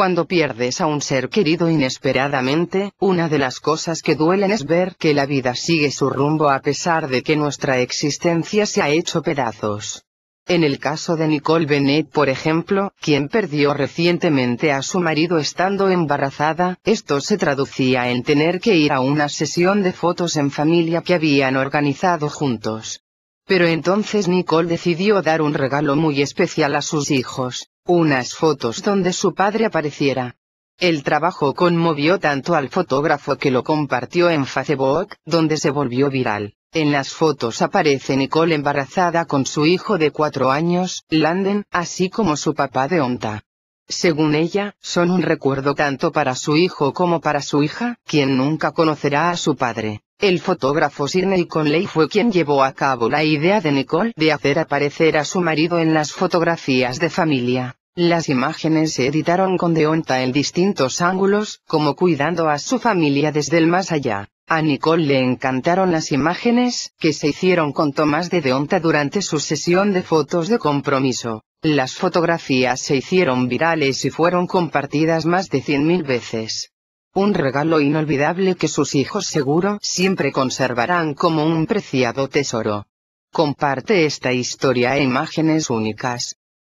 Cuando pierdes a un ser querido inesperadamente, una de las cosas que duelen es ver que la vida sigue su rumbo a pesar de que nuestra existencia se ha hecho pedazos. En el caso de Nicole Bennett, por ejemplo, quien perdió recientemente a su marido estando embarazada, esto se traducía en tener que ir a una sesión de fotos en familia que habían organizado juntos. Pero entonces Nicole decidió dar un regalo muy especial a sus hijos unas fotos donde su padre apareciera. El trabajo conmovió tanto al fotógrafo que lo compartió en Facebook, donde se volvió viral. En las fotos aparece Nicole embarazada con su hijo de cuatro años, Landen, así como su papá de Onta. Según ella, son un recuerdo tanto para su hijo como para su hija, quien nunca conocerá a su padre. El fotógrafo Sidney Conley fue quien llevó a cabo la idea de Nicole de hacer aparecer a su marido en las fotografías de familia. Las imágenes se editaron con Deonta en distintos ángulos, como cuidando a su familia desde el más allá. A Nicole le encantaron las imágenes, que se hicieron con Tomás de Deonta durante su sesión de fotos de compromiso. Las fotografías se hicieron virales y fueron compartidas más de 100.000 veces. Un regalo inolvidable que sus hijos seguro siempre conservarán como un preciado tesoro. Comparte esta historia e imágenes únicas,